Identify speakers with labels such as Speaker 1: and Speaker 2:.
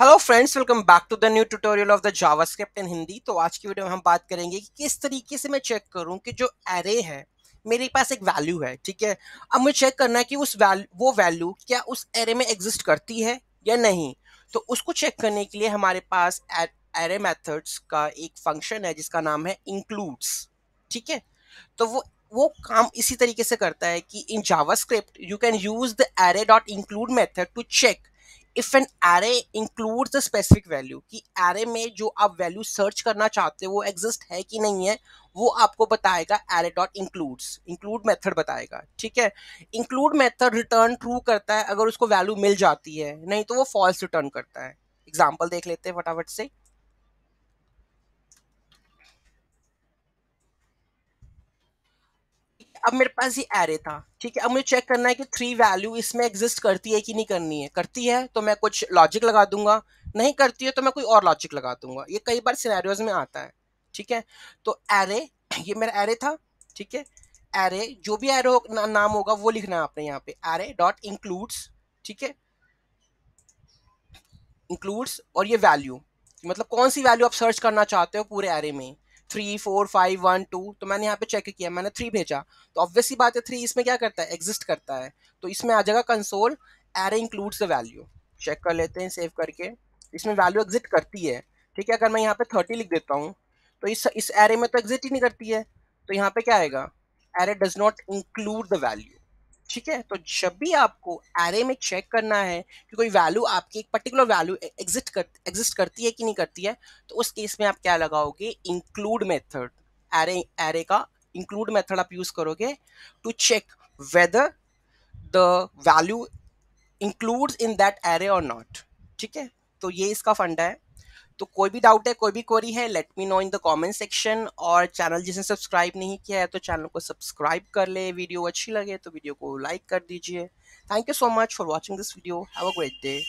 Speaker 1: hello friends welcome back to the new tutorial of the JavaScript in Hindi तो आज की video में हम बात करेंगे कि किस तरीके से मैं चेक करूं कि जो एरे है मेरे पास एक वैल्यू है ठीक है अब मुझे चेक करना है कि उस वैल्यू वो वैल्यू क्या उस एरे में एग्जिस्ट करती है या नहीं तो उसको चेक करने के लिए हमारे पास एरे मैथड्स का एक फंक्शन है जिसका नाम है इंक्लूड्स ठीक है तो वो वो काम इसी तरीके से करता है कि in JavaScript you can use the array dot include method to check if an array include the specific value कि एरे में जो आप वैल्यू सर्च करना चाहते हो वो एग्जिस्ट है कि नहीं है वो आपको बताएगा array dot includes include method बताएगा ठीक है इंक्लूड मेथड रिटर्न ट्रू करता है अगर उसको वैल्यू मिल जाती है नहीं तो वो फॉल्स रिटर्न करता है एग्जाम्पल देख लेते हैं फटाफट से अब मेरे पास ये एरे था ठीक है अब मुझे चेक करना है कि थ्री वैल्यू इसमें एग्जिस्ट करती है कि नहीं करनी है करती है तो मैं कुछ लॉजिक लगा दूंगा नहीं करती है तो मैं कोई और लॉजिक लगा दूंगा ये कई बार सिनेरियोज में आता है ठीक है तो एरे ये मेरा एरे था ठीक है एरे जो भी एरे हो, ना, नाम होगा वो लिखना है आपने यहाँ पे एरे डॉट इंक्लूड्स ठीक है इंक्लूड्स और ये वैल्यू मतलब कौन सी वैल्यू आप सर्च करना चाहते हो पूरे एरे में three four five one two तो मैंने यहाँ पे चेक किया मैंने थ्री भेजा तो ऑब्वियसली बात है थ्री इसमें क्या करता है एग्जिस्ट करता है तो इसमें आ जाएगा console array includes the value check कर लेते हैं सेव करके इसमें वैल्यू एग्जिट करती है ठीक है अगर मैं यहाँ पे थर्टी लिख देता हूँ तो इस इस एरे में तो एग्जिट ही नहीं करती है तो यहाँ पे क्या आएगा array does not include the value ठीक है तो जब भी आपको एरे में चेक करना है कि कोई वैल्यू आपकी एक पर्टिकुलर वैल्यू एग्जिट कर एग्जिस्ट करती है कि नहीं करती है तो उस केस में आप क्या लगाओगे इंक्लूड मेथड एरे एरे का इंक्लूड मेथड आप यूज करोगे to check whether the value include in that array और नॉट ठीक है तो ये इसका फंडा है तो कोई भी डाउट है कोई भी क्वेरी है let me know in the comment section और चैनल जिसने सब्सक्राइब नहीं किया है तो चैनल को सब्सक्राइब कर ले वीडियो अच्छी लगे तो वीडियो को लाइक कर दीजिए thank you so much for watching this video have a great day